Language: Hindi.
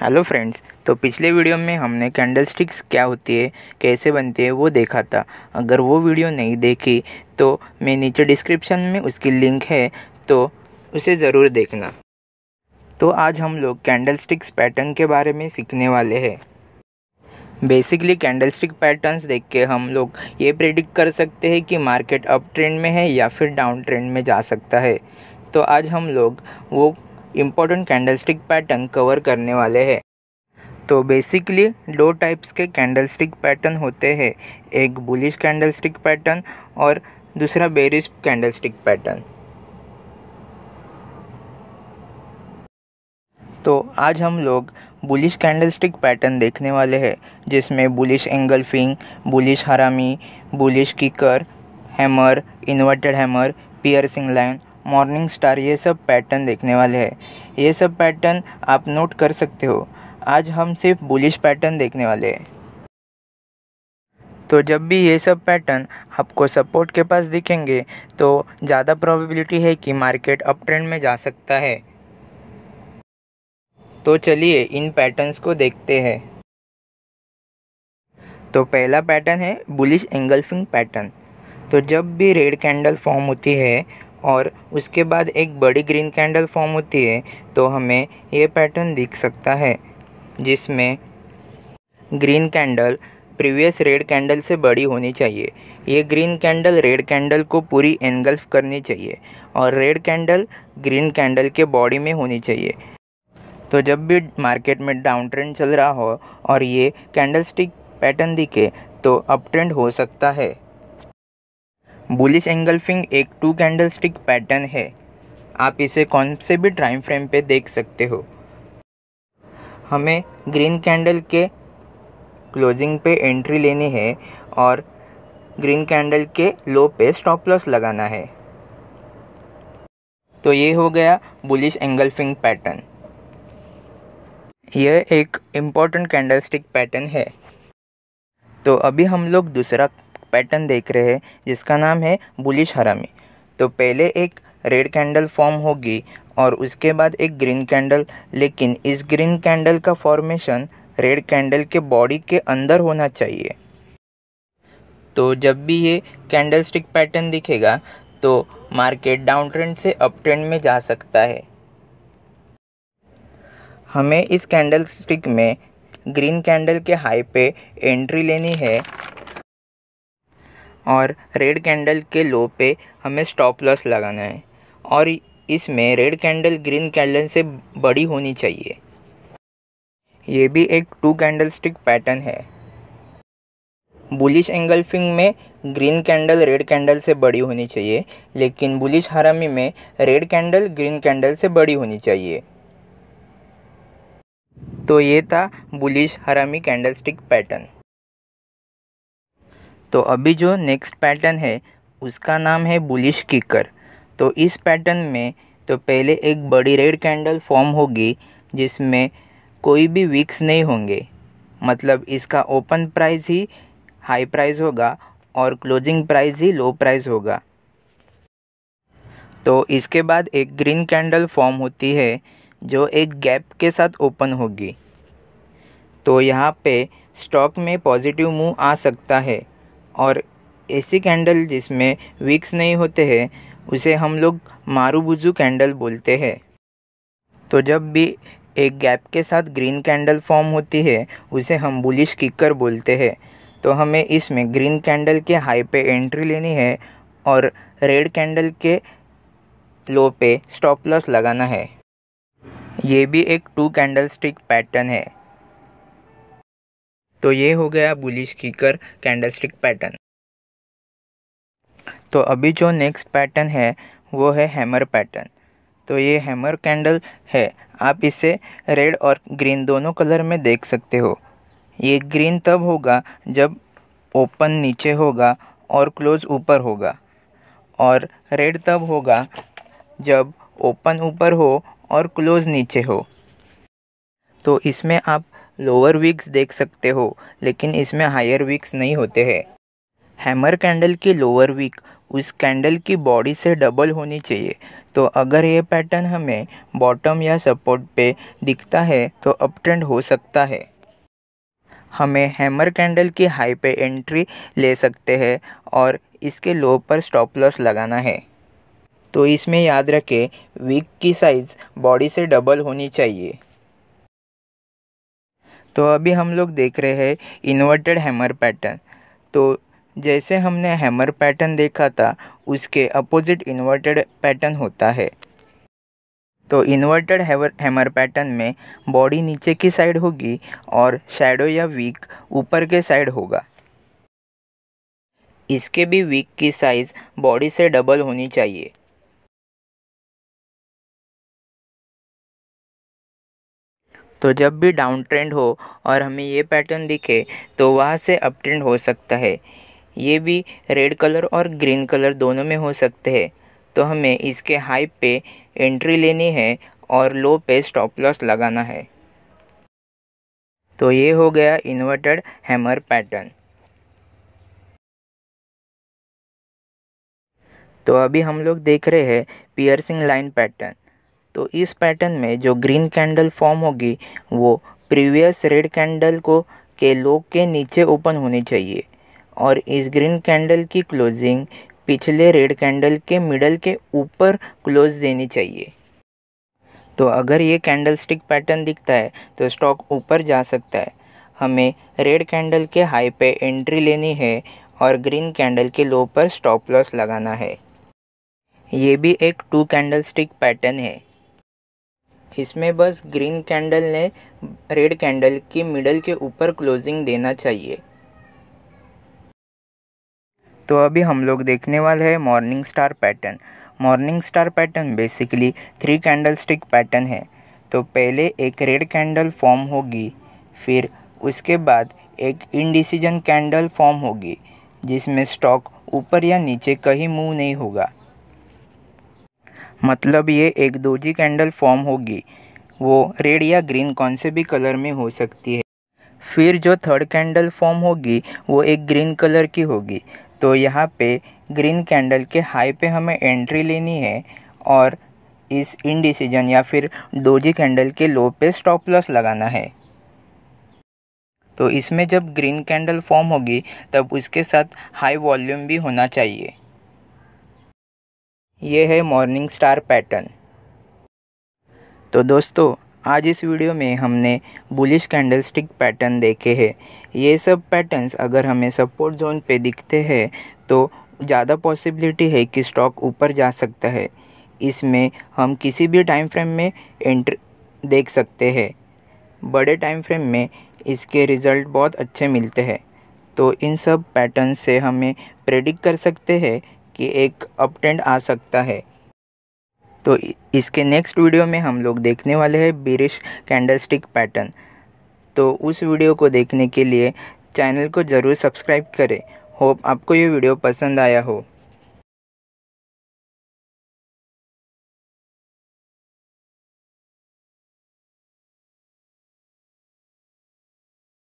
हेलो फ्रेंड्स तो पिछले वीडियो में हमने कैंडल स्टिक्स क्या होती है कैसे बनती है वो देखा था अगर वो वीडियो नहीं देखी तो मैं नीचे डिस्क्रिप्शन में उसकी लिंक है तो उसे ज़रूर देखना तो आज हम लोग कैंडल स्टिक्स पैटर्न के बारे में सीखने वाले हैं बेसिकली कैंडल स्टिक पैटर्न्स देख के हम लोग ये प्रिडिक्ट कर सकते हैं कि मार्केट अप ट्रेंड में है या फिर डाउन ट्रेंड में जा सकता है तो आज हम लोग वो इम्पोर्टेंट कैंडलस्टिक पैटर्न कवर करने वाले हैं तो बेसिकली दो टाइप्स के कैंडलस्टिक पैटर्न होते हैं एक बुलिश कैंडलस्टिक पैटर्न और दूसरा बेरिश कैंडलस्टिक पैटर्न तो आज हम लोग बुलिश कैंडलस्टिक पैटर्न देखने वाले हैं जिसमें bullish engulfing bullish harami bullish kicker hammer inverted hammer piercing line morning star ये सब पैटर्न देखने वाले हैं ये सब पैटर्न आप नोट कर सकते हो आज हम सिर्फ बुलिश पैटर्न देखने वाले हैं तो जब भी ये सब पैटर्न आपको सपोर्ट के पास दिखेंगे तो ज़्यादा प्रोबेबिलिटी है कि मार्केट अप ट्रेंड में जा सकता है तो चलिए इन पैटर्न्स को देखते हैं तो पहला पैटर्न है बुलिश एंगल्फिंग पैटर्न तो जब भी रेड कैंडल फॉर्म होती है और उसके बाद एक बड़ी ग्रीन कैंडल फॉर्म होती है तो हमें ये पैटर्न दिख सकता है जिसमें green candle previous red candle से बड़ी होनी चाहिए ये ग्रीन कैंडल रेड कैंडल को पूरी एनगल्फ करनी चाहिए और रेड कैंडल ग्रीन कैंडल के बॉडी में होनी चाहिए तो जब भी मार्केट में डाउन ट्रेंड चल रहा हो और ये कैंडल स्टिक पैटर्न दिखे तो अप ट्रेंड हो सकता है बुलिश एंगल्फिंग एक टू कैंडल स्टिक पैटर्न है आप इसे कौन से भी टाइम फ्रेम पे देख सकते हो हमें ग्रीन कैंडल के क्लोजिंग पे एंट्री लेनी है और ग्रीन कैंडल के लो पे स्टॉप लॉस लगाना है तो ये हो गया बुलिश एंगल्फिंग पैटर्न यह एक इम्पॉर्टेंट कैंडलस्टिक पैटर्न है तो अभी हम लोग दूसरा पैटर्न देख रहे हैं जिसका नाम है बुलिश हरामी तो पहले एक रेड कैंडल फॉर्म होगी और उसके बाद एक ग्रीन कैंडल लेकिन इस ग्रीन कैंडल का फॉर्मेशन रेड कैंडल के बॉडी के अंदर होना चाहिए तो जब भी ये कैंडल स्टिक पैटर्न दिखेगा तो मार्केट डाउन ट्रेंड से अप ट्रेंड में जा सकता है हमें इस कैंडल स्टिक में ग्रीन कैंडल के हाई पे एंट्री लेनी है और रेड कैंडल के लो पे हमें स्टॉप लॉस लगाना है और इसमें रेड कैंडल ग्रीन कैंडल से बड़ी होनी चाहिए ये भी एक टू कैंडल स्टिक पैटर्न है बुलिश एंगल्फिंग में ग्रीन कैंडल रेड कैंडल से बड़ी होनी चाहिए लेकिन बुलिश हरामी में रेड कैंडल ग्रीन कैंडल से बड़ी होनी चाहिए तो ये था बुलिश हरामी कैंडल स्टिक पैटर्न तो अभी जो नेक्स्ट पैटर्न है उसका नाम है बुलिश किकर तो इस पैटर्न में तो पहले एक बड़ी रेड कैंडल फॉर्म होगी जिसमें कोई भी वीक्स नहीं होंगे मतलब इसका ओपन प्राइस ही हाई प्राइस होगा और क्लोजिंग प्राइस ही लो प्राइस होगा तो इसके बाद एक ग्रीन कैंडल फॉर्म होती है जो एक गैप के साथ ओपन होगी तो यहाँ पे स्टॉक में पॉजिटिव मूव आ सकता है और ऐसी कैंडल जिसमें विक्स नहीं होते हैं उसे हम लोग मारूबुजू कैंडल बोलते हैं तो जब भी एक गैप के साथ ग्रीन कैंडल फॉर्म होती है उसे हम बुलिश किकर बोलते हैं तो हमें इसमें ग्रीन कैंडल के हाई पे एंट्री लेनी है और रेड कैंडल के लो पे स्टॉप लॉस लगाना है ये भी एक टू कैंडल स्टिक पैटर्न है तो ये हो गया बुलिश कीकर कैंडलस्टिक पैटर्न तो अभी जो नेक्स्ट पैटर्न है वो है हैमर पैटर्न तो ये हैमर कैंडल है आप इसे रेड और ग्रीन दोनों कलर में देख सकते हो ये ग्रीन तब होगा जब ओपन नीचे होगा और क्लोज ऊपर होगा और रेड तब होगा जब ओपन ऊपर हो और क्लोज नीचे हो तो इसमें आप लोअर विक्स देख सकते हो लेकिन इसमें हायर विक्स नहीं होते हैं हैमर कैंडल की लोअर विक उस कैंडल की बॉडी से डबल होनी चाहिए तो अगर ये पैटर्न हमें बॉटम या सपोर्ट पे दिखता है तो अप ट्रेंड हो सकता है हमें हैमर कैंडल की हाई पे एंट्री ले सकते हैं और इसके लो पर स्टॉप लॉस लगाना है तो इसमें याद रखें विक की साइज़ बॉडी से डबल होनी चाहिए तो अभी हम लोग देख रहे हैं इन्वर्टेड हैमर पैटर्न तो जैसे हमने हैमर पैटर्न देखा था उसके अपोजिट इन्वर्टेड पैटर्न होता है तो इन्वर्टेड हैमर पैटर्न में बॉडी नीचे की साइड होगी और शैडो या वीक ऊपर के साइड होगा इसके भी वीक की साइज़ बॉडी से डबल होनी चाहिए तो जब भी डाउन ट्रेंड हो और हमें ये पैटर्न दिखे तो वहाँ से अप ट्रेंड हो सकता है ये भी रेड कलर और ग्रीन कलर दोनों में हो सकते हैं तो हमें इसके हाई पे एंट्री लेनी है और लो पे स्टॉप लॉस लगाना है तो ये हो गया इन्वर्टेड हैमर पैटर्न तो अभी हम लोग देख रहे हैं पियर्सिंग लाइन पैटर्न तो इस पैटर्न में जो ग्रीन कैंडल फॉर्म होगी वो प्रीवियस रेड कैंडल को के लोग के नीचे ओपन होनी चाहिए और इस ग्रीन कैंडल की क्लोजिंग पिछले रेड कैंडल के मिडल के ऊपर क्लोज देनी चाहिए तो अगर ये कैंडल स्टिक पैटर्न दिखता है तो स्टॉक ऊपर जा सकता है हमें रेड कैंडल के हाई पे एंट्री लेनी है और ग्रीन कैंडल के लो पर स्टॉप लॉस लगाना है ये भी एक टू कैंडल स्टिक पैटर्न है इसमें बस ग्रीन कैंडल ने रेड कैंडल की मिडल के ऊपर क्लोजिंग देना चाहिए तो अभी हम लोग देखने वाले हैं morning star pattern morning star pattern basically three candlestick pattern है तो पहले एक रेड कैंडल फॉर्म होगी फिर उसके बाद एक इनडिसीजन कैंडल फॉर्म होगी जिसमें स्टॉक ऊपर या नीचे कहीं मूव नहीं होगा मतलब ये एक दूजी कैंडल फॉर्म होगी वो रेड या ग्रीन कौन से भी कलर में हो सकती है फिर जो थर्ड कैंडल फॉर्म होगी वो एक ग्रीन कलर की होगी तो यहाँ पे ग्रीन कैंडल के हाई पे हमें एंट्री लेनी है और इस इनडिसीजन या फिर डोजी कैंडल के लो पे स्टॉप लॉस लगाना है तो इसमें जब ग्रीन कैंडल फॉर्म होगी तब उसके साथ हाई वॉल्यूम भी होना चाहिए ये है मॉर्निंग स्टार पैटर्न तो दोस्तों आज इस वीडियो में हमने बुलिश कैंडलस्टिक पैटर्न देखे हैं ये सब पैटर्न्स अगर हमें सपोर्ट जोन पे दिखते हैं तो ज़्यादा पॉसिबिलिटी है कि स्टॉक ऊपर जा सकता है इसमें हम किसी भी टाइम फ्रेम में एंट्र देख सकते हैं बड़े टाइम फ्रेम में इसके रिज़ल्ट बहुत अच्छे मिलते हैं तो इन सब पैटर्न से हमें प्रेडिक्ट कर सकते हैं कि एक अपटेंड आ सकता है तो इसके नेक्स्ट वीडियो में हम लोग देखने वाले हैं बिरिश कैंडलस्टिक पैटर्न तो उस वीडियो को देखने के लिए चैनल को ज़रूर सब्सक्राइब करें होप आपको ये वीडियो पसंद आया हो